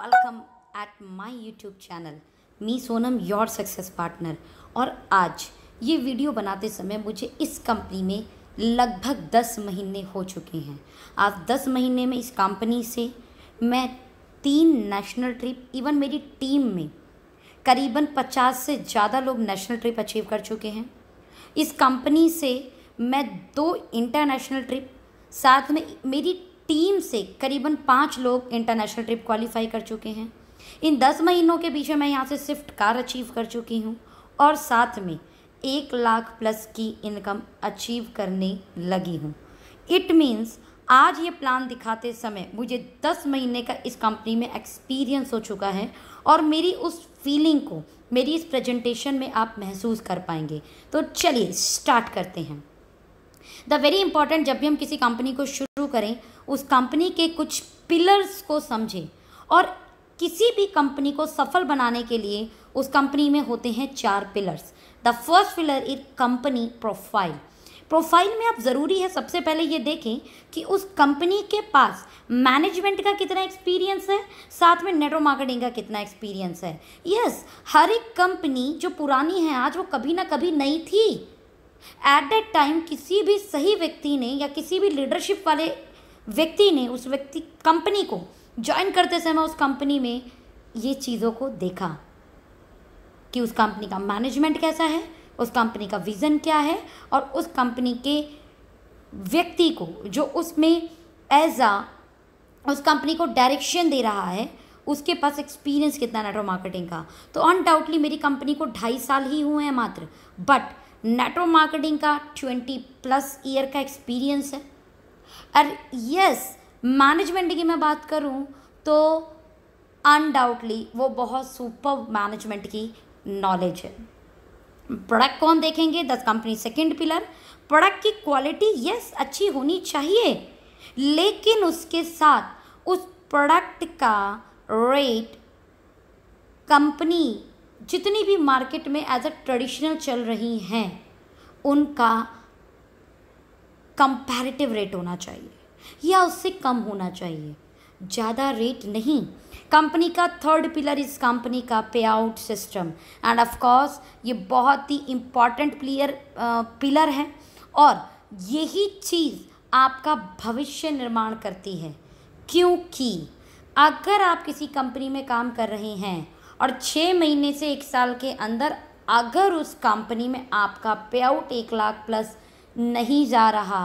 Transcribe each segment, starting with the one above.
Welcome at my YouTube channel me Sonam your success partner और आज ये वीडियो बनाते समय मुझे इस कंपनी में लगभग दस महीने हो चुके हैं आज दस महीने में इस कंपनी से मैं तीन नेशनल ट्रिप इवन मेरी टीम में करीबन पचास से ज़्यादा लोग नेशनल ट्रिप अचीव कर चुके हैं इस कंपनी से मैं दो इंटरनेशनल ट्रिप साथ में मेरी टीम से करीबन पाँच लोग इंटरनेशनल ट्रिप क्वालिफाई कर चुके हैं इन दस महीनों के पीछे मैं यहाँ से स्विफ्ट कार अचीव कर चुकी हूँ और साथ में एक लाख प्लस की इनकम अचीव करने लगी हूँ इट मीन्स आज ये प्लान दिखाते समय मुझे दस महीने का इस कंपनी में एक्सपीरियंस हो चुका है और मेरी उस फीलिंग को मेरी इस प्रेजेंटेशन में आप महसूस कर पाएंगे तो चलिए स्टार्ट करते हैं द वेरी इंपॉर्टेंट जब भी हम किसी कंपनी को शुरू करें उस कंपनी के कुछ पिलर्स को समझें और किसी भी कंपनी को सफल बनाने के लिए उस कंपनी में होते हैं चार pillars the first pillar is company profile profile में आप ज़रूरी है सबसे पहले ये देखें कि उस कंपनी के पास मैनेजमेंट का कितना एक्सपीरियंस है साथ में नेटवर्क मार्केटिंग का कितना एक्सपीरियंस है यस yes, हर एक कंपनी जो पुरानी है आज वो कभी ना कभी नई थी एट दैट टाइम किसी भी सही व्यक्ति ने या किसी भी लीडरशिप वाले व्यक्ति ने उस व्यक्ति कंपनी को ज्वाइन करते समय उस कंपनी में ये चीज़ों को देखा कि उस कंपनी का मैनेजमेंट कैसा है उस कंपनी का विज़न क्या है और उस कंपनी के व्यक्ति को जो उसमें एज आ उस कंपनी को डायरेक्शन दे रहा है उसके पास एक्सपीरियंस कितना नेटवर्क मार्केटिंग का तो अनडाउटली मेरी कंपनी को ढाई साल ही हुए हैं मात्र बट नेटवर्क मार्केटिंग का ट्वेंटी प्लस ईयर का एक्सपीरियंस है और यस मैनेजमेंट की मैं बात करूं तो अनडाउटली वो बहुत सुपर मैनेजमेंट की नॉलेज है प्रोडक्ट कौन देखेंगे the company second pillar product की क्वालिटी यस अच्छी होनी चाहिए लेकिन उसके साथ उस प्रोडक्ट का रेट कंपनी जितनी भी मार्केट में एज अ ट्रेडिशनल चल रही हैं उनका कंपैरेटिव रेट होना चाहिए या उससे कम होना चाहिए ज़्यादा रेट नहीं कंपनी का थर्ड पिलर इस कंपनी का पे आउट सिस्टम एंड ऑफ ये बहुत ही इम्पॉर्टेंट प्लेयर पिलर है और यही चीज़ आपका भविष्य निर्माण करती है क्योंकि अगर आप किसी कंपनी में काम कर रहे हैं और छः महीने से एक साल के अंदर अगर उस कंपनी में आपका पे आउट एक लाख प्लस नहीं जा रहा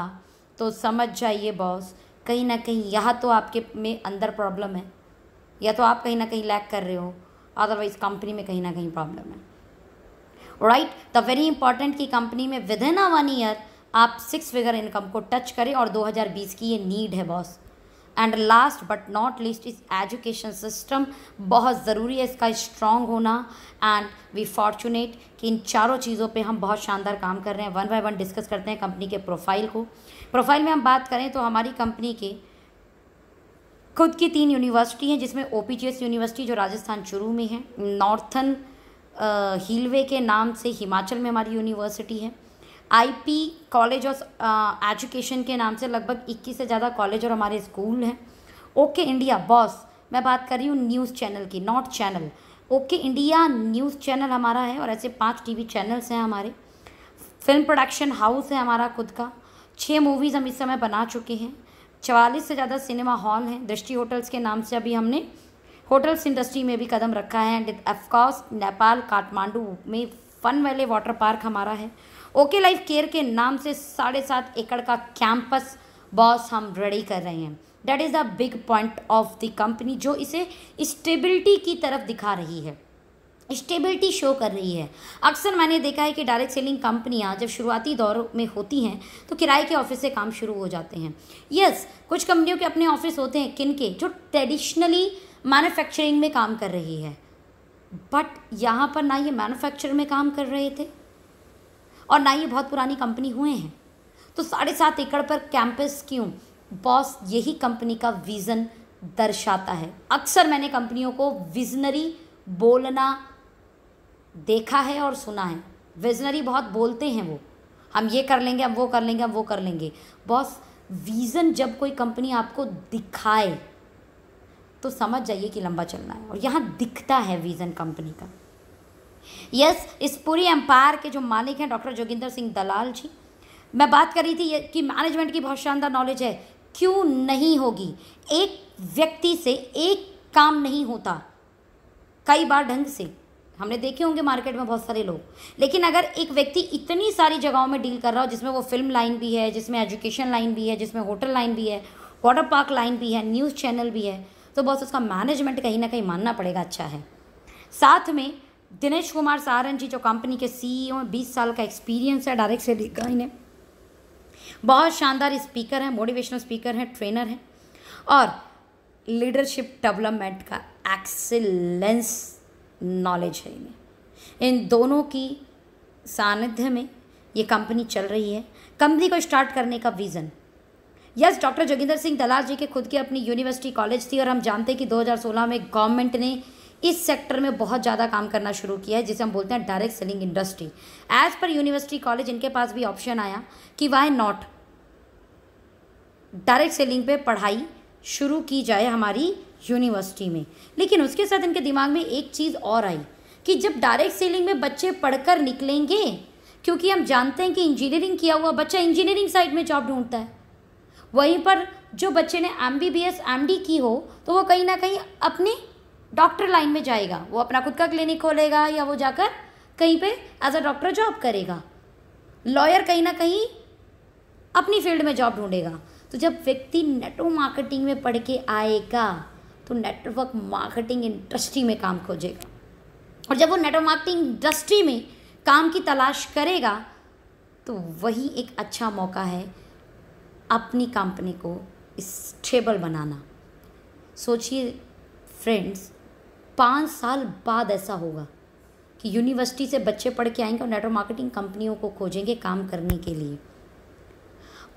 तो समझ जाइए बॉस कहीं ना कहीं यह तो आपके में अंदर प्रॉब्लम है या तो आप कहीं ना कहीं लैक कर रहे हो अदरवाइज कंपनी में कहीं ना कहीं प्रॉब्लम है राइट द वेरी इंपॉर्टेंट कि कंपनी में within a one year आप सिक्स फिगर इनकम को टच करें और 2020 की ये नीड है boss and last but not least इस एजुकेशन सिस्टम बहुत ज़रूरी है इसका स्ट्रॉन्ग होना एंड वी फॉर्चुनेट कि इन चारों चीज़ों पे हम बहुत शानदार काम कर रहे हैं वन बाय वन डिस्कस करते हैं कंपनी के प्रोफाइल को प्रोफाइल में हम बात करें तो हमारी कंपनी के खुद की तीन यूनिवर्सिटी हैं जिसमें ओ यूनिवर्सिटी जो राजस्थान शुरू में है नॉर्थन हीलवे के नाम से हिमाचल में हमारी यूनिवर्सिटी है आईपी कॉलेज ऑफ एजुकेशन के नाम से लगभग 21 से ज़्यादा कॉलेज और हमारे स्कूल हैं ओके इंडिया बॉस मैं बात कर रही हूँ न्यूज़ चैनल की not channel okay India news channel हमारा है और ऐसे पाँच टीवी चैनल्स हैं हमारे फिल्म प्रोडक्शन हाउस है हमारा खुद का छः मूवीज़ हम इस समय बना चुके हैं चवालीस से ज़्यादा सिनेमा हॉल हैं दृष्टि होटल्स के नाम से अभी हमने होटल्स इंडस्ट्री में भी कदम रखा है एंड ऑफकोर्स नेपाल काठमांडू में फ़न वैले वाटर पार्क हमारा है ओके लाइफ केयर के नाम से साढ़े सात एकड़ का कैंपस बॉस हम रेडी कर रहे हैं that is the big point of the company जो इसे स्टेबिलिटी की तरफ दिखा रही है स्टेबिलिटी शो कर रही है अक्सर मैंने देखा है कि डायरेक्ट सेलिंग कंपनियां जब शुरुआती दौर में होती हैं तो किराए के ऑफिस से काम शुरू हो जाते हैं यस yes, कुछ कंपनियों के अपने ऑफिस होते हैं किन के जो ट्रेडिशनली मैन्युफैक्चरिंग में काम कर रही है बट यहाँ पर ना ये मैन्युफैक्चर में काम कर रहे थे और ना ये बहुत पुरानी कंपनी हुए हैं तो साढ़े सात एकड़ पर कैंपस क्यों बॉस यही कंपनी का विज़न दर्शाता है अक्सर मैंने कंपनियों को विजनरी बोलना देखा है और सुना है विजनरी बहुत बोलते हैं वो हम ये कर लेंगे हम वो कर लेंगे हम वो कर लेंगे बॉस विज़न जब कोई कंपनी आपको दिखाए तो समझ जाइए कि लंबा चलना है और यहाँ दिखता है विज़न कंपनी का यस इस पूरी एम्पायर के जो मालिक हैं डॉक्टर जोगिंदर सिंह दलाल जी मैं बात कर रही थी कि मैनेजमेंट की बहुत शानदार नॉलेज है क्यों नहीं होगी एक व्यक्ति से एक काम नहीं होता कई बार ढंग से हमने देखे होंगे मार्केट में बहुत सारे लोग लेकिन अगर एक व्यक्ति इतनी सारी जगहों में डील कर रहा हो जिसमें वो फिल्म लाइन भी है जिसमें एजुकेशन लाइन भी है जिसमें होटल लाइन भी है वाटर पार्क लाइन भी है न्यूज़ चैनल भी है तो बस उसका मैनेजमेंट कहीं ना कहीं मानना पड़ेगा अच्छा है साथ में दिनेश कुमार सारन जी जो कंपनी के सीईओ e हैं बीस साल का एक्सपीरियंस है डायरेक्ट से लिखा इन्हें बहुत शानदार स्पीकर हैं मोटिवेशनल स्पीकर हैं ट्रेनर हैं और लीडरशिप डेवलपमेंट का एक्सेलेंस नॉलेज है इन्हें इन दोनों की सानिध्य में ये कंपनी चल रही है कंपनी को स्टार्ट करने का vision yes doctor Joginder Singh Dalal ji के खुद की अपनी यूनिवर्सिटी कॉलेज थी और हम जानते हैं कि 2016 में गवर्नमेंट ने इस सेक्टर में बहुत ज़्यादा काम करना शुरू किया है जिसे हम बोलते हैं डायरेक्ट सेलिंग इंडस्ट्री एज़ पर यूनिवर्सिटी कॉलेज इनके पास भी ऑप्शन आया कि वाई नॉट डायरेक्ट सेलिंग पे पढ़ाई शुरू की जाए हमारी यूनिवर्सिटी में लेकिन उसके साथ इनके दिमाग में एक चीज़ और आई कि जब डायरेक्ट सेलिंग में बच्चे पढ़कर निकलेंगे क्योंकि हम जानते हैं कि इंजीनियरिंग किया हुआ बच्चा इंजीनियरिंग साइड में जॉब ढूंढता है वहीं पर जो बच्चे ने M B B S M D की हो तो वो कहीं ना कहीं अपने डॉक्टर लाइन में जाएगा वो अपना खुद का क्लिनिक खोलेगा या वो जाकर कहीं पे एज अ डॉक्टर जॉब करेगा लॉयर कहीं ना कहीं अपनी फील्ड में जॉब ढूंढेगा तो जब व्यक्ति नेटवर्क मार्केटिंग में पढ़ के आएगा तो नेटवर्क मार्केटिंग इंडस्ट्री में काम खोजेगा और जब वो नेटवर्क मार्केटिंग इंडस्ट्री में काम की तलाश करेगा तो वही एक अच्छा मौका है अपनी कंपनी को स्टेबल बनाना सोचिए फ्रेंड्स पाँच साल बाद ऐसा होगा कि यूनिवर्सिटी से बच्चे पढ़ के आएंगे और नेटवर्क मार्केटिंग कंपनियों को खोजेंगे काम करने के लिए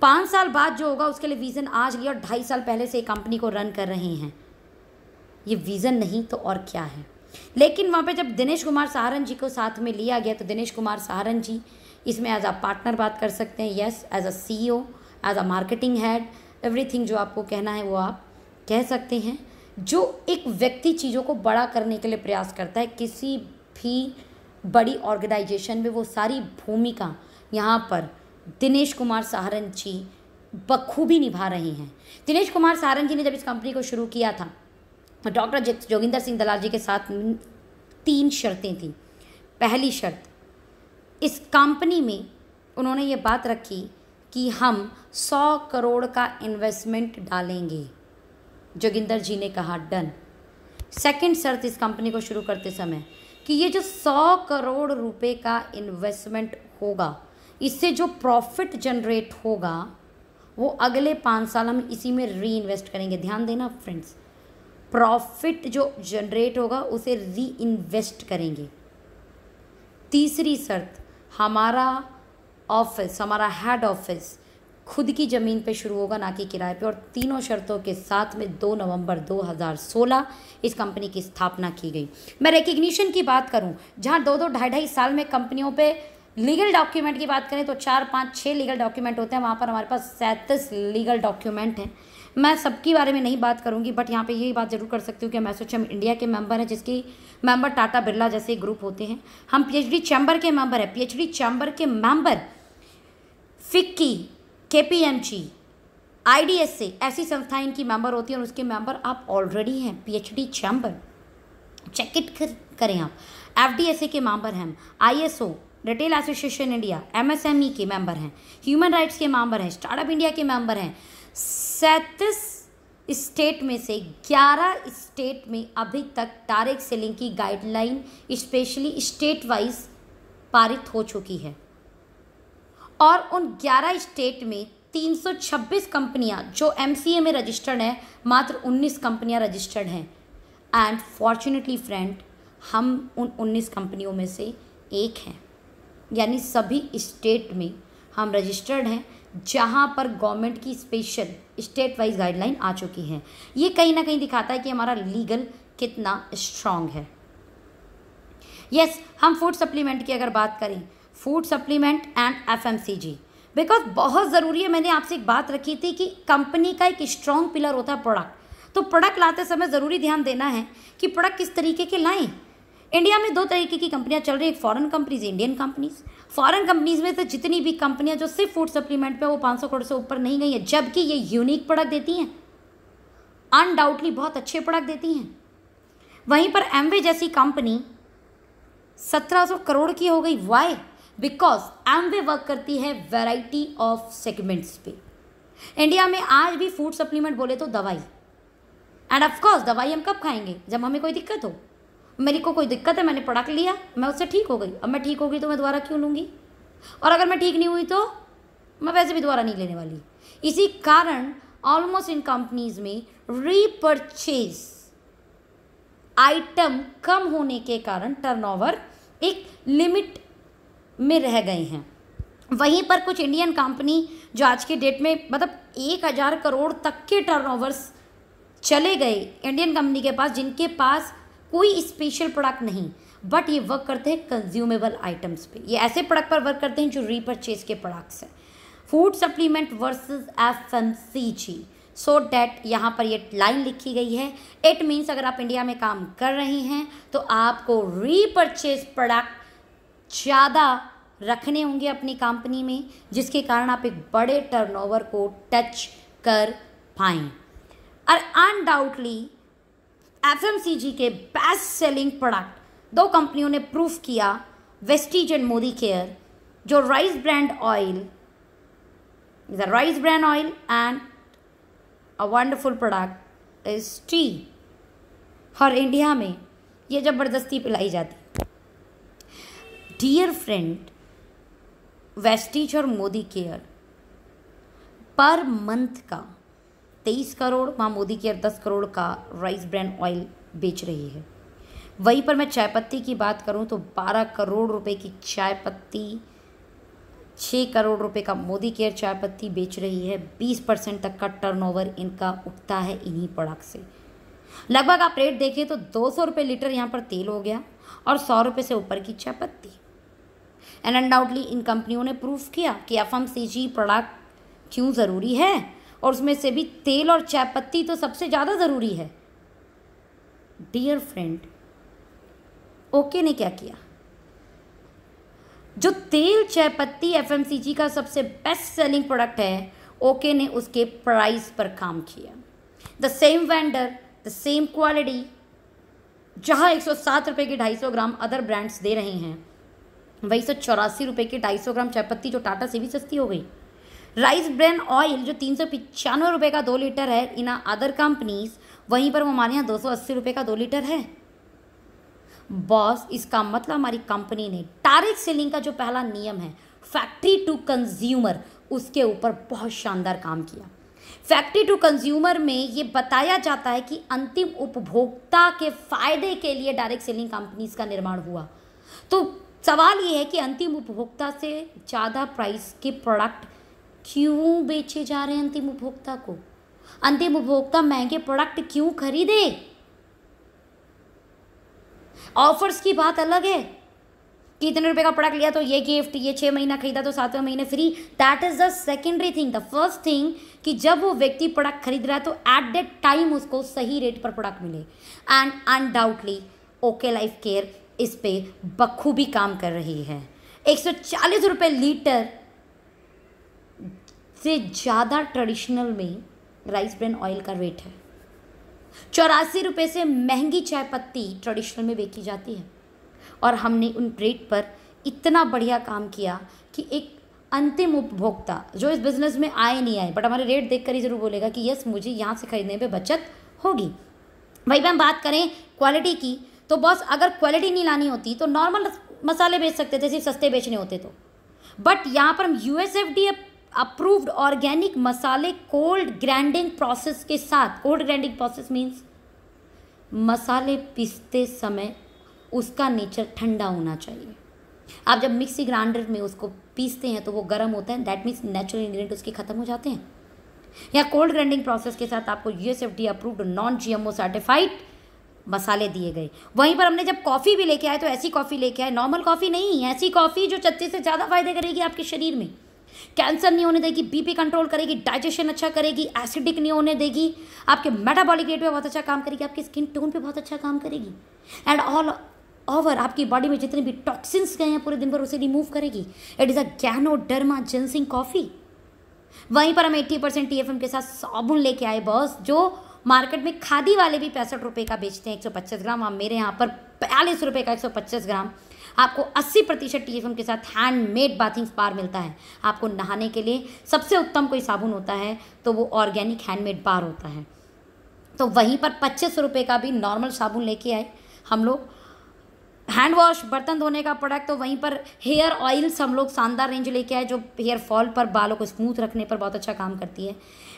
पाँच साल बाद जो होगा उसके लिए विज़न आज लिया और ढाई साल पहले से कंपनी को रन कर रहे हैं ये विज़न नहीं तो और क्या है लेकिन वहाँ पे जब दिनेश कुमार सहारन जी को साथ में लिया गया तो दिनेश कुमार सहारन जी इसमें एज अ पार्टनर बात कर सकते हैं yes as a C as a marketing head everything जो आपको कहना है वो आप कह सकते हैं जो एक व्यक्ति चीज़ों को बड़ा करने के लिए प्रयास करता है किसी भी बड़ी ऑर्गेनाइजेशन में वो सारी भूमिका यहाँ पर दिनेश कुमार सहारन जी बखूबी निभा रहे हैं दिनेश कुमार सहारन जी ने जब इस कंपनी को शुरू किया था डॉक्टर जोगिंदर सिंह दलाल जी के साथ तीन शर्तें थीं पहली शर्त इस कंपनी में उन्होंने ये बात रखी कि हम सौ करोड़ का इन्वेस्टमेंट डालेंगे जोगिंदर जी ने कहा डन सेकंड शर्त इस कंपनी को शुरू करते समय कि ये जो सौ करोड़ रुपए का इन्वेस्टमेंट होगा इससे जो प्रॉफिट जनरेट होगा वो अगले पाँच साल हम इसी में री इन्वेस्ट करेंगे ध्यान देना फ्रेंड्स प्रॉफिट जो जनरेट होगा उसे री इन्वेस्ट करेंगे तीसरी शर्त हमारा ऑफिस हमारा हेड ऑफिस खुद की ज़मीन पे शुरू होगा ना कि किराए पे और तीनों शर्तों के साथ में 2 नवंबर 2016 इस कंपनी की स्थापना की गई मैं रिकग्निशन की बात करूं जहां दो दो ढाई ढाई साल में कंपनियों पे लीगल डॉक्यूमेंट की बात करें तो चार पाँच छः लीगल डॉक्यूमेंट होते हैं वहाँ पर हमारे पास सैंतीस लीगल डॉक्यूमेंट हैं मैं सबके बारे में नहीं बात करूँगी बट यहाँ पर यही बात जरूर कर सकती हूँ कि मैसोचम इंडिया के मेम्बर हैं जिसकी मेम्बर टाटा बिरला जैसे ग्रुप होते हैं हम पी चैंबर के मेम्बर हैं पी चैंबर के मेंबर फिक्की के P M C I D S से ऐसी संस्थाएं इनकी मेंबर होती हैं और उसके मेंबर आप ऑलरेडी हैं P H D chamber check it करें आप एफ डी एस ए के मेंबर हैं I S O retail association India M S M E के मेंबर हैं ह्यूमन राइट्स के मेंबर हैं स्टार्टअप इंडिया के मेंबर हैं सैंतीस स्टेट में से 11 स्टेट में अभी तक तारिक सेलिंग की गाइडलाइन स्पेशली स्टेट वाइज पारित हो चुकी है और उन 11 स्टेट में 326 कंपनियां जो एम में रजिस्टर्ड हैं मात्र 19 कंपनियां रजिस्टर्ड हैं एंड फॉर्चुनेटली फ्रेंड हम उन 19 कंपनियों में से एक हैं यानी सभी स्टेट में हम रजिस्टर्ड हैं जहाँ पर गवर्नमेंट की स्पेशल स्टेट वाइज गाइडलाइन आ चुकी हैं ये कहीं ना कहीं दिखाता है कि हमारा लीगल कितना स्ट्रांग है यस yes, हम फूड सप्लीमेंट की अगर बात करें फूड सप्लीमेंट एंड जी बिकॉज बहुत ज़रूरी है मैंने आपसे एक बात रखी थी कि कंपनी का एक स्ट्रॉन्ग पिलर होता है प्रोडक्ट तो प्रोडक्ट लाते समय ज़रूरी ध्यान देना है कि प्रोडक्ट किस तरीके के लाएं इंडिया में दो तरीके की कंपनियां चल रही एक foreign companies Indian companies foreign companies में से जितनी भी कंपनियां जो सिर्फ फूड सप्लीमेंट पे वो 500 करोड़ से ऊपर नहीं गई हैं जबकि ये यूनिक प्रोडक्ट देती हैं अनडाउटली बहुत अच्छे प्रोडक्ट देती हैं वहीं पर एमवे जैसी कंपनी सौ करोड़ की हो गई वाई बिकॉज एम वे वर्क करती है वेराइटी ऑफ सेगमेंट्स पे इंडिया में आज भी फूड सप्लीमेंट बोले तो दवाई एंड ऑफकोर्स दवाई हम कब खाएंगे जब हमें कोई दिक्कत हो मेरी को कोई दिक्कत है मैंने प्रोडक्ट लिया मैं उससे ठीक हो गई अब मैं ठीक हो गई तो मैं दोबारा क्यों लूँगी और अगर मैं ठीक नहीं हुई तो मैं वैसे भी दोबारा नहीं लेने वाली इसी कारण ऑलमोस्ट इन कंपनीज में रीपरचेज आइटम कम होने के कारण टर्नओवर एक लिमिट में रह गए हैं वहीं पर कुछ इंडियन कंपनी जो आज के डेट में मतलब एक हज़ार करोड़ तक के टर्नओवर्स चले गए इंडियन कंपनी के पास जिनके पास कोई स्पेशल प्रोडक्ट नहीं बट ये वर्क करते हैं कंज्यूमेबल आइटम्स पे ये ऐसे प्रोडक्ट पर वर्क करते हैं जो रीपरचेज के प्रोडक्ट्स हैं food supplement versus F M C G so that यहाँ पर ये लाइन लिखी गई है इट मीन्स अगर आप इंडिया में काम कर रहे हैं तो आपको रीपरचेज प्रोडक्ट ज़्यादा रखने होंगे अपनी कंपनी में जिसके कारण आप एक बड़े टर्नओवर को टच कर पाएँ और अनडाउटली एफ के बेस्ट सेलिंग प्रोडक्ट दो कंपनियों ने प्रूफ किया वेस्टिज एंड मोदी केयर जो rice bran oil a rice bran oil and a wonderful product is tea और इंडिया में ये ज़बरदस्ती पिलाई जाती डियर फ्रेंड वेस्टिज और मोदी केयर पर मंथ का तेईस करोड़ वहाँ मोदी केयर दस करोड़ का राइस ब्रांड ऑयल बेच रही है वहीं पर मैं चाय पत्ती की बात करूँ तो बारह करोड़ रुपए की चाय पत्ती छः करोड़ रुपए का मोदी केयर चाय पत्ती बेच रही है बीस परसेंट तक का टर्नओवर इनका उठता है इन्हीं प्रोडक्ट से लगभग आप रेट देखें तो दो सौ रुपये लीटर यहाँ पर तेल हो गया और सौ रुपये से ऊपर की चाय पत्ती एंड अनडाउटली इन कंपनियों ने प्रूफ किया कि F M C G product क्यों ज़रूरी है और उसमें से भी तेल और चाय पत्ती तो सबसे ज़्यादा ज़रूरी है डियर फ्रेंड ओके ने क्या किया जो तेल चाय सी जी का सबसे बेस्ट सेलिंग प्रोडक्ट है ओके ने उसके प्राइस पर काम किया the same vendor the same quality जहां 107 रुपए ढाई 250 ग्राम अदर ब्रांड्स दे रहे हैं वही सौ चौरासी रुपये की ढाई सौ ग्राम चायपत्ती जो टाटा से भी सस्ती हो गई राइस ब्रेन ऑयल जो तीन सौ पचानवे रुपये का दो लीटर है इन अदर कंपनीज वहीं पर वो हमारे यहाँ दो सौ अस्सी रुपये का दो लीटर है बॉस इसका मतलब हमारी कंपनी ने टारिक सेलिंग का जो पहला नियम है फैक्ट्री टू कंज्यूमर उसके ऊपर बहुत शानदार काम किया फैक्ट्री टू कंज्यूमर में ये बताया जाता है कि अंतिम उपभोक्ता के फायदे के लिए डायरेक्ट सेलिंग कंपनीज का निर्माण हुआ तो सवाल ये है कि अंतिम उपभोक्ता से ज़्यादा प्राइस के प्रोडक्ट क्यों बेचे जा रहे हैं अंतिम उपभोक्ता को अंतिम उपभोक्ता महंगे प्रोडक्ट क्यों खरीदे ऑफर्स की बात अलग है कि इतने रुपए का प्रोडक्ट लिया तो ये गिफ्ट ये छः महीना खरीदा तो सातवें महीने free that is the secondary thing the first thing कि जब वो व्यक्ति प्रोडक्ट खरीद रहा है तो एट दैट टाइम उसको सही रेट पर प्रोडक्ट मिले and undoubtedly okay life care इस पर बखूबी काम कर रही है एक सौ चालीस रुपये लीटर से ज़्यादा ट्रेडिशनल में राइस ब्रेन ऑयल का रेट है चौरासी रुपये से महंगी चाय पत्ती ट्रेडिशनल में बेची जाती है और हमने उन रेट पर इतना बढ़िया काम किया कि एक अंतिम उपभोक्ता जो इस बिज़नेस में आए नहीं आए बट हमारे रेट देखकर ही ज़रूर बोलेगा कि यस मुझे यहाँ से ख़रीदने में बचत होगी भाई मैम बात करें क्वालिटी की तो बस अगर क्वालिटी नहीं लानी होती तो नॉर्मल मसाले बेच सकते थे सिर्फ सस्ते बेचने होते तो बट यहाँ पर हम U S F D approved organic मसाले कोल्ड ग्राइंडिंग प्रोसेस के साथ कोल्ड ग्राइंडिंग प्रोसेस मीन्स मसाले पीसते समय उसका नेचर ठंडा होना चाहिए आप जब मिक्सी ग्राइंडर में उसको पीसते हैं तो वो गर्म होता है दैट मीन्स नेचुरल इंग्रेडिएंट उसके ख़त्म हो जाते हैं या कोल्ड ग्राइंडिंग प्रोसेस के साथ आपको U S F D approved non G M O certified मसाले दिए गए वहीं पर हमने जब कॉफ़ी भी लेके आए तो ऐसी कॉफ़ी लेके आए नॉर्मल कॉफ़ी नहीं ऐसी कॉफ़ी जो छत्तीस से ज़्यादा फायदे करेगी आपके शरीर में कैंसर नहीं होने देगी बीपी कंट्रोल करेगी डाइजेशन अच्छा करेगी एसिडिक नहीं होने देगी आपके मेटाबॉलिक रेट पे बहुत अच्छा काम करेगी आपकी स्किन टोन पे बहुत अच्छा काम करेगी एंड ऑल ओवर आपकी बॉडी में जितने भी टॉक्सिन्स गए हैं पूरे दिन भर उसे रिमूव करेगी it is a ganoderma ginseng coffee वहीं पर हम एट्टी परसेंट टी के साथ साबुन लेके आए बॉस जो मार्केट में खादी वाले भी पैंसठ रुपये का बेचते हैं एक ग्राम और हाँ, मेरे यहाँ पर बयालीस रुपये का एक ग्राम आपको 80 प्रतिशत टी के साथ हैंडमेड बाथिंग बार मिलता है आपको नहाने के लिए सबसे उत्तम कोई साबुन होता है तो वो ऑर्गेनिक हैंडमेड बार होता है तो वहीं पर पच्चीस रुपये का भी नॉर्मल साबुन लेके आए हम लोग हैंड वॉश बर्तन धोने का प्रोडक्ट तो वहीं पर हेयर ऑयल्स हम लोग शानदार रेंज लेके आए जो हेयर फॉल पर बालों को स्मूथ रखने पर बहुत अच्छा काम करती है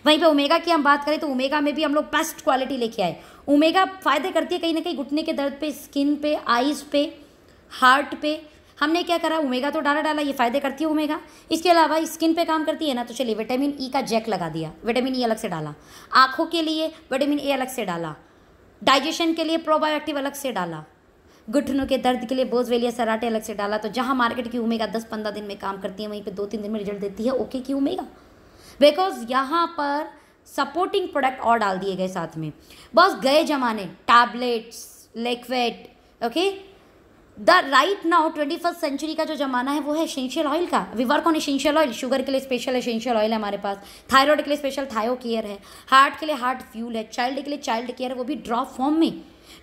वहीं पे ओमेगा की हम बात करें तो ओमेगा में भी हम लोग बेस्ट क्वालिटी लेके आए ओमेगा फ़ायदे करती है कहीं ना कहीं घुटने के दर्द पे स्किन पे आइज़ पे हार्ट पे हमने क्या करा ओमेगा तो डाला डाला ये फ़ायदे करती है ओमेगा इसके अलावा स्किन पे काम करती है ना तो चलिए विटामिन ई e का जैक लगा दिया विटामिन ई e अलग से डाला आँखों के लिए विटामिन ए अलग से डाला डाइजेशन के लिए प्रोबायोटिव अलग से डाला घुटनों के दर्द के लिए बोजवेलिया सराटे अलग से डाला तो जहाँ मार्केट की उमेगा दस पंद्रह दिन में काम करती है वहीं पे दो तीन दिन में रिजल्ट देती है ओके की उमेगा बिकॉज यहाँ पर सपोर्टिंग प्रोडक्ट और डाल दिए गए साथ में बस गए जमाने tablets liquid okay the right now twenty first century का जो जमाना है वो है एसेंशियल ऑयल का we work on essential oil sugar के लिए स्पेशल एसेंशियल ऑयल है हमारे पास थायराइड के लिए स्पेशल थायो केयर है हार्ट के लिए हार्ट फ्यूल है चाइल्ड के लिए चाइल्ड केयर है वो भी ड्रॉप फॉर्म में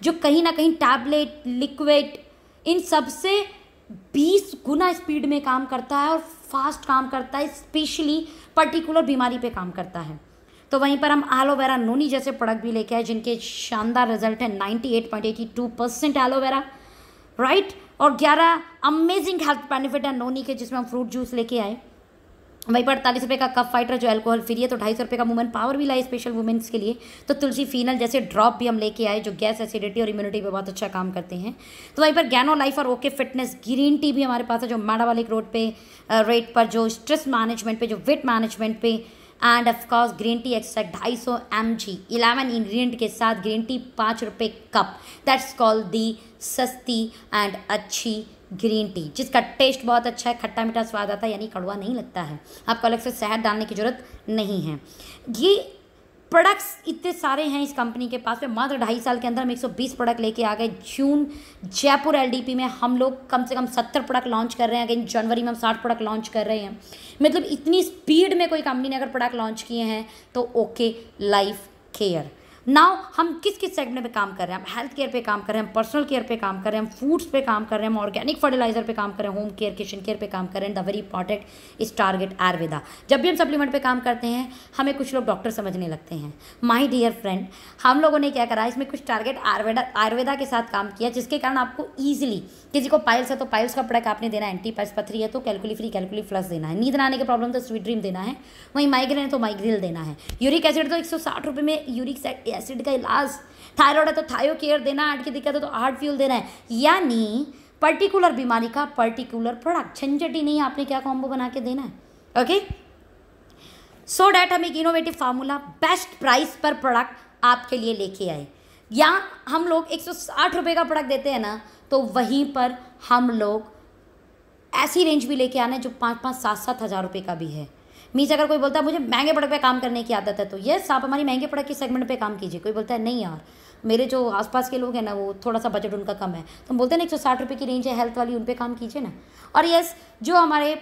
जो कहीं ना कहीं टैबलेट लिक्विड इन सबसे बीस गुना स्पीड में काम करता है और फास्ट काम करता है स्पेशली पर्टिकुलर बीमारी पे काम करता है तो वहीं पर हम एलोवेरा नोनी जैसे प्रोडक्ट भी लेके आए जिनके शानदार रिजल्ट है नाइन्टी परसेंट एलोवेरा राइट और 11 अमेजिंग हेल्थ बेनिफिट है नोनी के जिसमें हम फ्रूट जूस लेके आए वहीं पर अड़तालीस रुपये का कप फाइटर जो एल्कोहल फ्री है तो ढाई सौ रुपये का वुमेन पावर भी लाए स्पेशल वुमेन्स के लिए तो तुलसी फीनल जैसे ड्रॉप भी हम लेके आए जो गैस एसिडिटी और इम्यूनिटी पे बहुत अच्छा काम करते हैं तो वहीं पर गैनो लाइफ और ओके फिटनेस ग्रीन टी भी हमारे पास है जो माड़ा वाले रोड पे रेट पर जो स्ट्रेस मैनेजमेंट पे जो वेट मैनेजमेंट पे and of course green tea extract ढाई सौ एम जी इलेवन इन्ग्रीडियंट के साथ ग्रीन टी पाँच रुपये कप दैट्स कॉल दी सस्ती एंड अच्छी ग्रीन टी जिसका टेस्ट बहुत अच्छा है खट्टा मीठा स्वाद आता है यानी कड़वा नहीं लगता है आपको अलग से शहद डालने की ज़रूरत नहीं है ये प्रोडक्ट्स इतने सारे हैं इस कंपनी के पास में मात्र ढाई साल के अंदर हम 120 प्रोडक्ट लेके आ गए जून जयपुर एलडीपी में हम लोग कम से कम 70 प्रोडक्ट लॉन्च कर रहे हैं अगेन जनवरी में हम 60 प्रोडक्ट लॉन्च कर रहे हैं मतलब इतनी स्पीड में कोई कंपनी ने अगर प्रोडक्ट लॉन्च किए हैं तो ओके लाइफ केयर नाउ हम किस किस सेगमेंट पे काम कर रहे हैं हम हेल्थ केयर पे काम कर रहे हैं हम पर्सनल केयर पे काम कर रहे हैं हम फूड्स पे काम कर रहे हैं हम ऑर्गेनिक फर्टिलाइजर पे काम कर रहे हैं होम केयर किचन केयर पे काम कर रहे हैं the very important is target Ayurveda जब भी हम सप्लीमेंट पे काम करते हैं हमें कुछ लोग डॉक्टर समझने लगते हैं माई डियर फ्रेंड हम लोगों ने क्या करा इसमें कुछ टारगेट आयुर्वेदा आयुर्वेदा के साथ काम किया जिसके कारण आपको ईजिली किसी को पाइल्स है तो पाइल्स का प्रोडक्ट आपने देना है एंटी पाइल्स पथरी है तो कैलकुली फ्री कैलकुली प्लस देना है नींद आने के प्रॉब्लम तो स्वीट ड्रीम देना है वहीं माइग्रेन है तो माइग्रिल देना है यूरिक एसिड तो एक सौ साठ में यूरिक एसिड का इलाज थायराइड है तो थायो केयर देना हार्ट की दिक्कत है तो हार्ट फ्यूल देना है यानी पर्टिकुलर बीमारी का पर्टिकुलर प्रोडक्ट झंझट ही नहीं आपने क्या कॉम्बो बना के देना है ओके सो डैट हम एक इनोवेटिव फार्मूला बेस्ट प्राइस पर प्रोडक्ट आपके लिए लेके आए या हम लोग एक सौ का प्रोडक्ट देते हैं ना तो वहीं पर हम लोग ऐसी रेंज भी लेके आना है जो पाँच पाँच सात सात हज़ार रुपये का भी है मीन्स अगर कोई बोलता है मुझे महंगे प्रोडक्ट पे काम करने की आदत है तो यस आप हमारी महंगे प्रोडक्ट के सेगमेंट पे काम कीजिए कोई बोलता है नहीं यार मेरे जो आसपास के लोग हैं ना वो थोड़ा सा बजट उनका कम है तो हम बोलते हैं ना एक सौ साठ रुपये की रेंज है हेल्थ वाली उन पर काम कीजिए ना और येस जो हमारे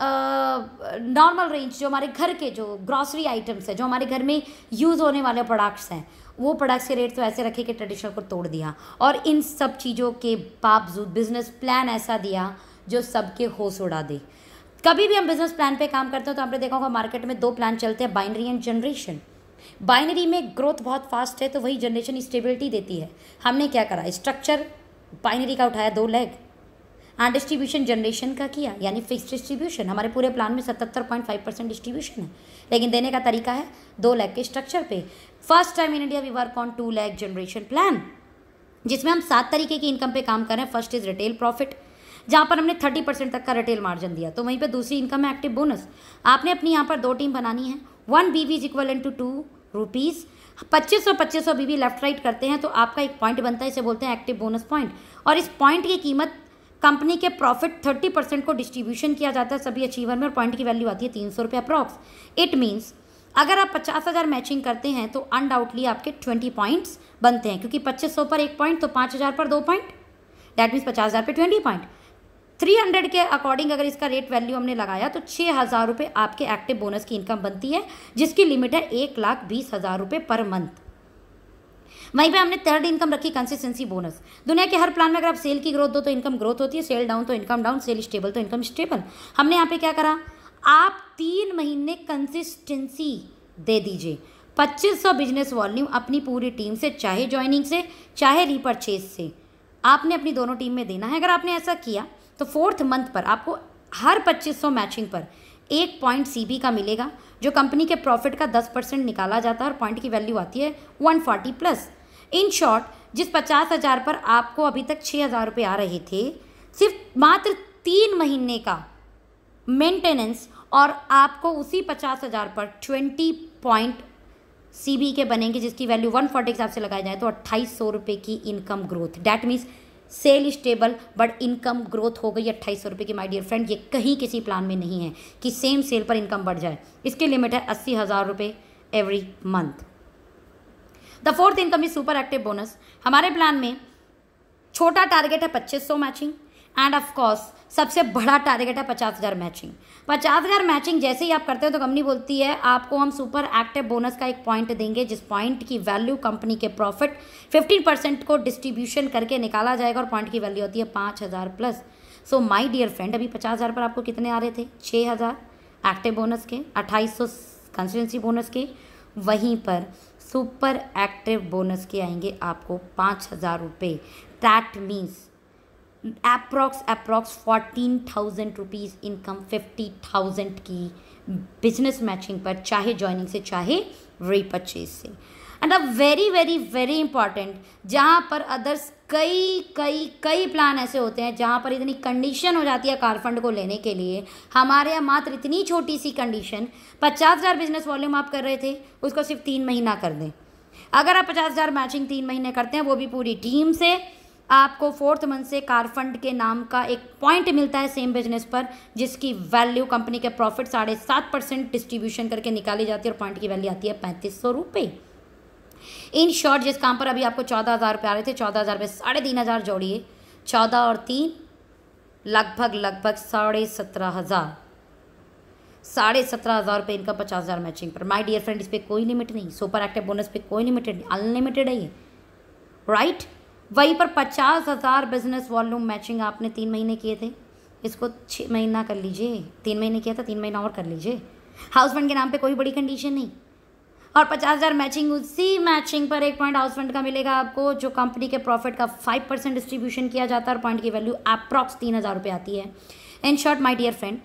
नॉर्मल रेंज जो हमारे घर के जो ग्रॉसरी आइटम्स हैं जो हमारे घर में यूज़ होने वाले प्रोडक्ट्स हैं वो प्रोडक्ट्स के रेट तो ऐसे रखे कि ट्रेडिशनल को तोड़ दिया और इन सब चीज़ों के बावजूद बिजनेस प्लान ऐसा दिया जो सबके होश उड़ा दे कभी भी हम बिजनेस प्लान पे काम करते हैं तो आपने देखा होगा मार्केट में दो प्लान चलते हैं बाइनरी एंड जनरेशन बाइनरी में ग्रोथ बहुत फास्ट है तो वही जनरेशन स्टेबिलिटी देती है हमने क्या करा स्ट्रक्चर बाइनरी का उठाया दो लेग एंड डिस्ट्रीब्यूशन जनरेशन का किया यानी फिक्स डिस्ट्रीब्यूशन हमारे पूरे प्लान में सतहत्तर पॉइंट फाइव परसेंट डिस्ट्रीब्यूशन है लेकिन देने का तरीका है दो लैग के स्ट्रक्चर पे first time in India we work on two leg generation plan जिसमें हम सात तरीके की इनकम पे काम कर रहे हैं फर्स्ट इज रिटेल प्रॉफिट जहाँ पर हमने थर्टी परसेंट तक का रिटेल मार्जिन दिया तो वहीं पर दूसरी इनकम है एक्टिव बोनस आपने अपनी यहाँ पर दो टीम बनानी है one B B is equal to two rupees पच्चीस सौ पच्चीस सौ बीवी लेफ्ट राइट करते हैं तो आपका एक पॉइंट बनता है इसे बोलते हैं एक्टिव बोनस पॉइंट और इस पॉइंट की कीमत कंपनी के प्रॉफिट थर्टी परसेंट को डिस्ट्रीब्यूशन किया जाता है सभी अचीवर में और पॉइंट की वैल्यू आती है तीन सौ रुपये अप्रॉक्स इट मीन्स अगर आप पचास हज़ार मैचिंग करते हैं तो अनडाउटली आपके ट्वेंटी पॉइंट्स बनते हैं क्योंकि पच्चीस सौ पर एक पॉइंट तो पाँच हज़ार पर दो पॉइंट डैट मीन्स पचास हज़ार पर ट्वेंटी पॉइंट थ्री हंड्रेड के अकॉर्डिंग अगर इसका रेट वैल्यू हमने लगाया तो छः हज़ार रुपये आपके एक्टिव बोनस की इनकम बनती है जिसकी लिमिट है एक लाख बीस हज़ार रुपये पर मंथ वहीं पे हमने थर्ड इनकम रखी कंसिस्टेंसी बोनस दुनिया के हर प्लान में अगर आप सेल की ग्रोथ दो तो इनकम ग्रोथ होती है सेल डाउन तो इनकम डाउन सेल स्टेबल तो इनकम स्टेबल हमने यहाँ पे क्या करा आप तीन महीने कंसिस्टेंसी दे दीजिए पच्चीस सौ बिजनेस वॉल्यूम अपनी पूरी टीम से चाहे ज्वाइनिंग से चाहे रीपरचेज से आपने अपनी दोनों टीम में देना है अगर आपने ऐसा किया तो फोर्थ मंथ पर आपको हर 2500 मैचिंग पर एक पॉइंट सी का मिलेगा जो कंपनी के प्रॉफिट का दस परसेंट निकाला जाता है और पॉइंट की वैल्यू आती है one forty plus in short जिस पचास हज़ार पर आपको अभी तक छः हज़ार रुपये आ रहे थे सिर्फ मात्र तीन महीने का मेंटेनेंस और आपको उसी पचास हज़ार पर ट्वेंटी पॉइंट सी के बनेंगे जिसकी वैल्यू वन फोर्टी हिसाब से लगाया जाए तो अट्ठाईस सौ रुपये की income growth that means sale stable but income growth हो गई अट्ठाईस सौ रुपये की माय डियर फ्रेंड ये कहीं किसी प्लान में नहीं है कि सेम सेल पर इनकम बढ़ जाए इसकी लिमिट है अस्सी हज़ार रुपये every month the fourth income is super active bonus हमारे प्लान में छोटा टारगेट है पच्चीस सौ मैचिंग एंड ऑफ कोर्स सबसे बड़ा टारगेट है पचास हज़ार मैचिंग पचास हज़ार मैचिंग जैसे ही आप करते हो तो कंपनी बोलती है आपको हम सुपर एक्टिव बोनस का एक पॉइंट देंगे जिस पॉइंट की वैल्यू कंपनी के प्रॉफिट फिफ्टीन परसेंट को डिस्ट्रीब्यूशन करके निकाला जाएगा और पॉइंट की वैल्यू होती है पाँच हज़ार plus so my dear friend अभी पचास हज़ार पर आपको कितने आ रहे थे छः हज़ार एक्टिव बोनस के अट्ठाईस सौ कंसिडेंसी बोनस के वहीं पर सुपर एक्टिव बोनस के आएंगे आपको पाँच हज़ार रुपये that means approx approx fourteen thousand rupees income fifty thousand की बिजनेस मैचिंग पर चाहे ज्वाइनिंग से चाहे रीपरचेज से and a very very very important जहाँ पर अदर्स कई कई कई प्लान ऐसे होते हैं जहाँ पर इतनी कंडीशन हो जाती है कार फंड को लेने के लिए हमारे यहाँ मात्र इतनी छोटी सी कंडीशन पचास हज़ार बिजनेस वॉल्यूम आप कर रहे थे उसको सिर्फ तीन महीना कर दें अगर आप पचास हज़ार मैचिंग तीन महीने करते हैं वो भी पूरी टीम से आपको फोर्थ मंथ से कार फंड के नाम का एक पॉइंट मिलता है सेम बिजनेस पर जिसकी वैल्यू कंपनी के प्रॉफिट साढ़े सात परसेंट डिस्ट्रीब्यूशन करके निकाली जाती है और पॉइंट की वैल्यू आती है पैंतीस सौ रुपये इन शॉर्ट जिस काम पर अभी आपको चौदह हज़ार रुपये आ रहे थे चौदह हज़ार रुपये साढ़े तीन हज़ार जोड़िए चौदह और तीन लगभग लगभग साढ़े सत्रह हज़ार साढ़े सत्रह हज़ार रुपये इनका पचास हज़ार मैचिंग पर माई डियर फ्रेंड इस पर कोई लिमिट नहीं सुपर एक्टिव बोनस पर कोई लिमिटेड अनलिमिटेड है ये राइट right? वहीं पर पचास हज़ार बिजनेस वॉल्यूम मैचिंग आपने तीन महीने किए थे इसको छः महीना कर लीजिए तीन महीने किया था तीन महीना और कर लीजिए हाउस फंड के नाम पे कोई बड़ी कंडीशन नहीं और पचास हज़ार मैचिंग उसी मैचिंग पर एक पॉइंट हाउस फंड का मिलेगा आपको जो कंपनी के प्रॉफिट का फाइव परसेंट डिस्ट्रीब्यूशन किया जाता है और पॉइंट की वैल्यू अप्रॉक्स तीन हज़ार रुपये आती है in short my dear friend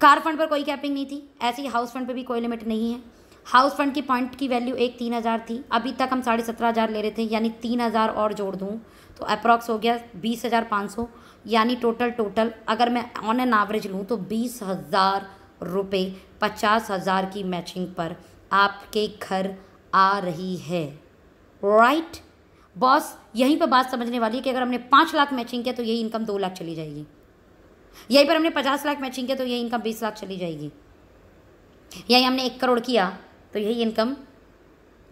car fund पर कोई कैपिंग नहीं थी ऐसी हाउस फंड पर भी कोई लिमिट नहीं है हाउस फंड की पॉइंट की वैल्यू एक तीन हज़ार थी अभी तक हम साढ़े सत्रह हज़ार ले रहे थे यानी तीन हज़ार और जोड़ दूँ तो अप्रॉक्स हो गया बीस हज़ार पाँच सौ यानी टोटल टोटल अगर मैं ऑन एन एवरेज लूँ तो बीस हज़ार रुपये पचास हज़ार की मैचिंग पर आपके घर आ रही है राइट बॉस यहीं पर बात समझने वाली है कि अगर हमने पाँच लाख मैचिंग किया तो यही इनकम दो लाख चली जाएगी यहीं पर हमने पचास लाख मैचिंग किया तो यही इनकम बीस लाख चली जाएगी यही हमने एक करोड़ किया तो यही इनकम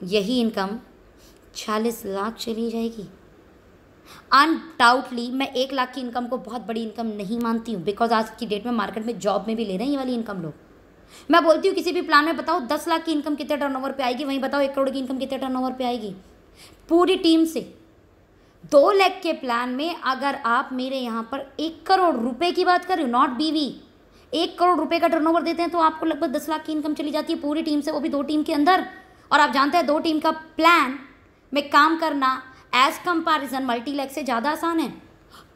यही इनकम छियालीस लाख चली जाएगी अनडाउटली मैं एक लाख की इनकम को बहुत बड़ी इनकम नहीं मानती हूँ बिकॉज आज की डेट में मार्केट में जॉब में भी ले रहे हैं ये वाली इनकम लोग मैं बोलती हूँ किसी भी प्लान में बताओ दस लाख की इनकम कितने ओवर पे आएगी वहीं बताओ एक करोड़ की इनकम कितने ओवर पे आएगी पूरी टीम से दो लाख के प्लान में अगर आप मेरे यहाँ पर एक करोड़ रुपए की बात करें नॉट बीवी एक करोड़ रुपए का टर्नओवर देते हैं तो आपको लगभग दस लाख की इनकम चली जाती है पूरी टीम से वो भी दो टीम के अंदर और आप जानते हैं दो टीम का प्लान में काम करना एज कंपैरिजन मल्टी से ज़्यादा आसान है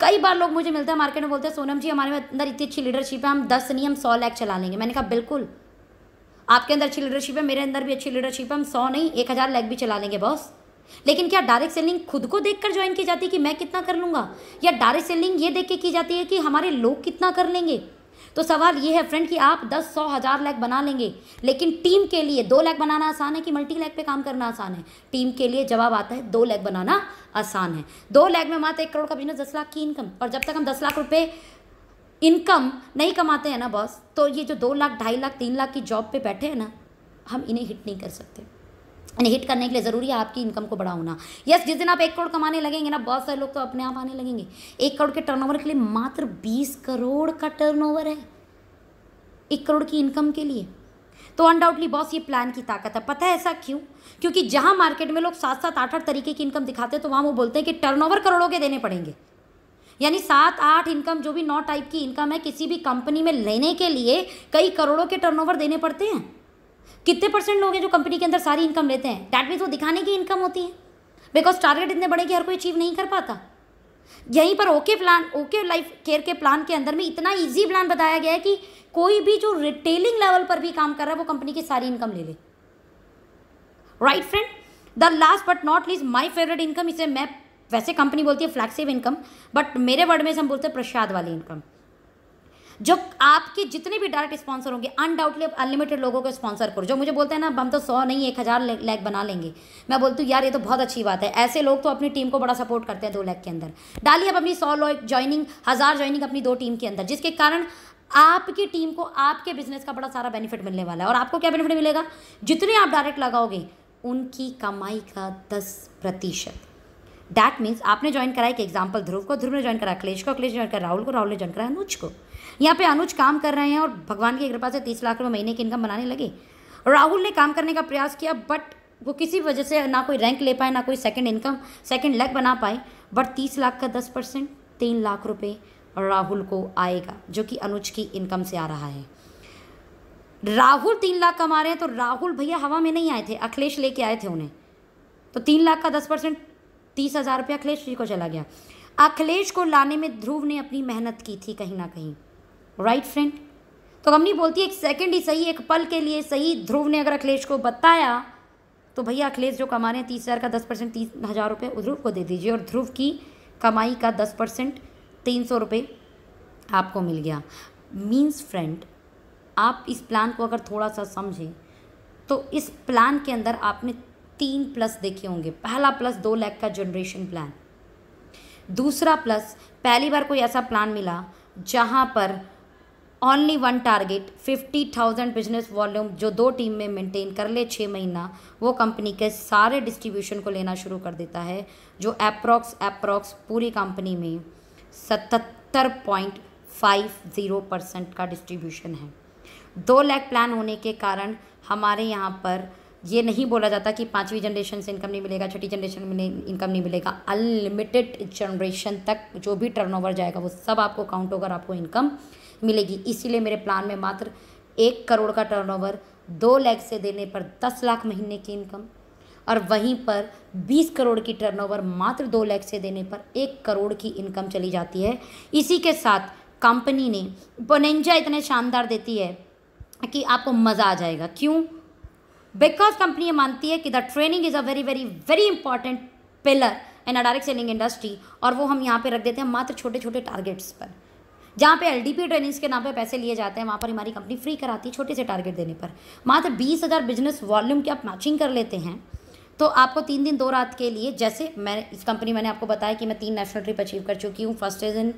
कई बार लोग मुझे मिलते हैं मार्केट में बोलते हैं सोनम जी हमारे अंदर इतनी अच्छी लीडरशिप है हम दस नहीं हम सौ लैख चला लेंगे मैंने कहा बिल्कुल आपके अंदर अच्छी लीडरशिप है मेरे अंदर भी अच्छी लीडरशिप है हम सौ नहीं एक हज़ार लैख भी चला लेंगे बॉस लेकिन क्या डायरेक्ट सेलिंग खुद को देख ज्वाइन की जाती है कि मैं कितना कर लूँगा या डायरेक्ट सेलिंग ये देख के की जाती है कि हमारे लोग कितना कर लेंगे तो सवाल ये है फ्रेंड कि आप दस सौ हज़ार लैक बना लेंगे लेकिन टीम के लिए दो लैक बनाना आसान है कि मल्टी लैक पे काम करना आसान है टीम के लिए जवाब आता है दो लैक बनाना आसान है दो लैक में मात्र एक करोड़ का बिजनेस दस लाख की इनकम और जब तक हम दस लाख रुपये इनकम नहीं कमाते हैं ना बॉस तो ये जो दो लाख ढाई लाख तीन लाख की जॉब पर बैठे हैं ना हम इन्हें हिट नहीं कर सकते हिट करने के लिए ज़रूरी है आपकी इनकम को बढ़ा होना यस जिस दिन आप एक करोड़ कमाने लगेंगे ना बहुत सारे लोग तो अपने आप आने लगेंगे एक करोड़ के टर्नओवर के लिए मात्र बीस करोड़ का टर्नओवर है एक करोड़ की इनकम के लिए तो अनडाउटली बॉस ये प्लान की ताकत है पता है ऐसा क्यों क्योंकि जहाँ मार्केट में लोग सात सात आठ आठ तरीके की इनकम दिखाते हैं तो वहाँ वो बोलते हैं कि टर्नओवर करोड़ों के देने पड़ेंगे यानी सात आठ इनकम जो भी नौ टाइप की इनकम है किसी भी कंपनी में लेने के लिए कई करोड़ों के टर्नओवर देने पड़ते हैं कितने परसेंट लोग हैं जो कंपनी के अंदर सारी इनकम लेते हैं डैट मीन्स वो दिखाने की इनकम होती है बिकॉज टारगेट इतने बड़े कि हर कोई अचीव नहीं कर पाता यहीं पर okay plan okay life care के प्लान के अंदर में इतना ईजी प्लान बताया गया है कि कोई भी जो रिटेलिंग लेवल पर भी काम कर रहा है वो कंपनी की सारी इनकम ले ले right friend the last but not least my favourite income इसे मैं वैसे कंपनी बोलती है फ्लैक्सिव इनकम बट मेरे वर्ड में से हम बोलते हैं प्रसाद वाली इनकम जो आपके जितने भी डायरेक्ट स्पॉन्सर होंगे अनडाउटली अनलिमिटेड लोगों को स्पॉन्सर करो जो मुझे बोलते हैं ना हम तो सौ नहीं एक हज़ार लैक बना लेंगे मैं बोलती हूँ यार ये तो बहुत अच्छी बात है ऐसे लोग तो अपनी टीम को बड़ा सपोर्ट करते हैं दो लैख के अंदर डालिए आप अपनी सौ लोग ज्वाइनिंग हज़ार ज्वाइनिंग अपनी दो टीम के अंदर जिसके कारण आपकी टीम को आपके बिजनेस का बड़ा सारा बेनिफिट मिलने वाला है और आपको क्या बेनिफिट मिलेगा जितने आप डायरेक्ट लगाओगे उनकी कमाई का दस प्रतिशत डैट मीन्स आपने ज्वाइन कराया एक एग्जाम्पल ध्रुव को ध्रुव ने ज्वाइन करा अखिलेश को अखिलेश ने ज्वाइन करा राहुल को राहुल ने ज्वाइन कराया अनुज को यहाँ पे अनुज काम कर रहे हैं और भगवान की कृपा से तीस लाख रुपये महीने की इनकम बनाने लगे राहुल ने काम करने का प्रयास किया बट वो किसी वजह से ना कोई रैंक ले पाए ना कोई सेकंड इनकम सेकंड लैक बना पाए बट तीस लाख का दस परसेंट तीन लाख रुपए राहुल को आएगा जो कि अनुज की इनकम से आ रहा है राहुल तीन लाख कमा रहे हैं तो राहुल भैया हवा में नहीं आए थे अखिलेश लेके आए थे उन्हें तो तीन लाख का दस परसेंट तीस हज़ार रुपये अखिलेश जी को चला गया अखिलेश को लाने में ध्रुव ने अपनी मेहनत की थी कहीं ना कहीं राइट फ्रेंड तो कंपनी बोलती है एक सेकंड ही सही एक पल के लिए सही ध्रुव ने अगर अखिलेश को बताया तो भैया अखिलेश जो कमा रहे हैं तीस हज़ार का दस परसेंट तीस हज़ार रुपये ध्रुव को दे दीजिए और ध्रुव की कमाई का दस परसेंट तीन सौ रुपये आपको मिल गया मीन्स फ्रेंड आप इस प्लान को अगर थोड़ा सा समझें तो इस प्लान के अंदर आपने तीन प्लस देखे होंगे पहला प्लस दो लाख का जनरेशन प्लान दूसरा प्लस पहली बार कोई ऐसा प्लान मिला जहाँ पर only one target fifty thousand business volume जो दो टीम में मेंटेन कर ले छः महीना वो कंपनी के सारे डिस्ट्रीब्यूशन को लेना शुरू कर देता है जो अप्रॉक्स अप्रॉक्स पूरी कंपनी में सतहत्तर पॉइंट फाइव ज़ीरो परसेंट का डिस्ट्रीब्यूशन है दो लैख प्लान होने के कारण हमारे यहाँ पर ये नहीं बोला जाता कि पाँचवीं जनरेशन से इनकम नहीं मिलेगा छठी जनरेशन में इनकम नहीं मिलेगा अनलिमिटेड जनरेशन तक जो भी टर्नओवर जाएगा वो सब आपको काउंट होकर आपको इनकम मिलेगी इसीलिए मेरे प्लान में मात्र एक करोड़ का टर्नओवर दो लैख से देने पर दस लाख महीने की इनकम और वहीं पर बीस करोड़ की टर्नओवर मात्र दो लाख से देने पर एक करोड़ की इनकम चली जाती है इसी के साथ कंपनी ने पोनेंजा इतने शानदार देती है कि आपको मज़ा आ जाएगा क्यों बिकॉज कंपनी ये मानती है कि the training is a very very very important pillar in a direct selling industry और वो हम यहाँ पे रख देते हैं मात्र छोटे छोटे टारगेट्स पर जहाँ पे पी ट्रेनिंग्स के नाम पे पैसे लिए जाते हैं वहाँ पर हमारी कंपनी फ्री कराती है छोटे से टारगेट देने पर मात्र बीस हज़ार बिजनेस वॉल्यूम की आप मैचिंग कर लेते हैं तो आपको तीन दिन दो रात के लिए जैसे मैं इस कंपनी मैंने आपको बताया कि मैं तीन नेशनल ट्रिप अचीव कर चुकी हूँ first is in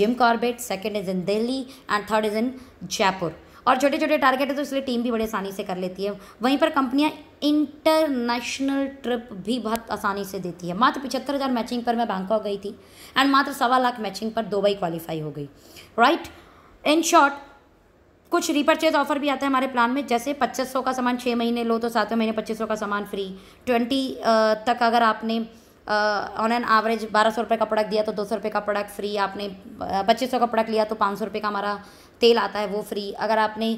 Jim Corbett second is in Delhi and third is in Jaipur और छोटे छोटे टारगेट है तो इसलिए टीम भी बड़ी आसानी से कर लेती है वहीं पर कंपनियां इंटरनेशनल ट्रिप भी बहुत आसानी से देती है मात्र पिछहत्तर हज़ार मैचिंग पर मैं बैंकॉक गई थी एंड मात्र सवा लाख मैचिंग पर दुबई क्वालिफाई हो गई राइट इन शॉर्ट कुछ रिपर्चेज ऑफर भी आता है हमारे प्लान में जैसे 2500 का सामान छः महीने लो तो सातवें महीने 2500 का सामान फ्री 20 तक अगर आपने ऑन एन एवरेज बारह सौ रुपये का प्रोडक्ट दिया तो दो सौ रुपये का प्रोडक्ट फ्री आपने पच्चीस सौ का प्रोडक्ट लिया तो पाँच सौ रुपये का हमारा तेल आता है वो फ्री अगर आपने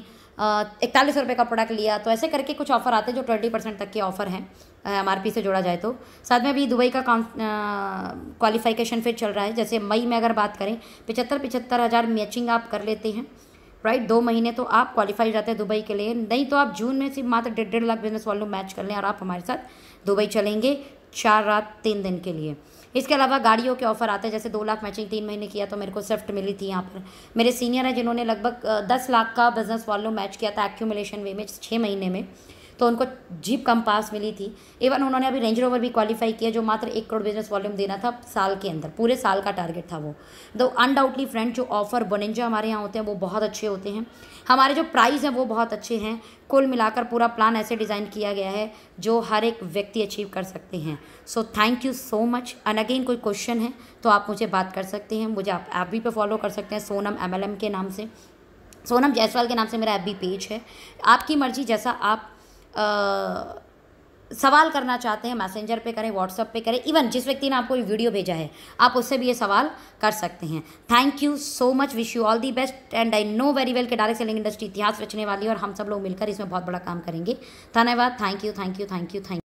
इकतालीस रुपये का प्रोडक्ट लिया तो ऐसे करके कुछ ऑफ़र आते हैं जो ट्वेंटी परसेंट तक के ऑफ़र हैं एम आर पी से जोड़ा जाए तो साथ में अभी दुबई का क्वालिफिकेशन फिर चल रहा है जैसे मई में अगर बात करें पिछहत्तर पिछहत्तर हज़ार मैचिंग आप कर लेते हैं राइट दो महीने तो आप क्वालिफाई जाते हैं दुबई के लिए नहीं तो आप जून में सिर्फ मात्र डेढ़ डेढ़ लाख बिजनेस वालों मैच कर लें और आप हमारे साथ दुबई चलेंगे चार रात तीन दिन के लिए इसके अलावा गाड़ियों के ऑफ़र आते हैं जैसे दो लाख मैचिंग तीन महीने किया तो मेरे को स्विफ्ट मिली थी यहाँ पर मेरे सीनियर हैं जिन्होंने लगभग दस लाख का बिजनेस वॉल्यूम मैच किया था एक्यूमलेशन वे में छः महीने में तो उनको जीप कम पास मिली थी इवन उन्होंने अभी रेंज रोवर भी क्वालिफाई किया जो मात्र एक करोड़ बिजनेस वॉल्यूम देना था साल के अंदर पूरे साल का टारगेट था वो तो अनडाउटली फ्रेंड जो ऑफर बनेंजा हमारे यहाँ होते हैं वो बहुत अच्छे होते हैं हमारे जो प्राइस हैं वो बहुत अच्छे हैं कुल मिलाकर पूरा प्लान ऐसे डिज़ाइन किया गया है जो हर एक व्यक्ति अचीव कर सकते हैं so thank you so much and again कोई क्वेश्चन है तो आप मुझे बात कर सकते हैं मुझे आप ऐप भी पे फॉलो कर सकते हैं सोनम एम के नाम से सोनम जायसवाल के नाम से मेरा ऐप भी पेज है आपकी मर्जी जैसा आप आ, सवाल करना चाहते हैं मैसेंजर पे करें व्हाट्सएप पे करें इवन जिस व्यक्ति ने आपको ये वीडियो भेजा है आप उससे भी ये सवाल कर सकते हैं thank you so much wish you all the best and I know very well के डायरेक्ट सेलिंग इंडस्ट्री इतिहास रचने वाली है और हम सब लोग मिलकर इसमें बहुत बड़ा काम करेंगे धन्यवाद thank you thank you thank you thank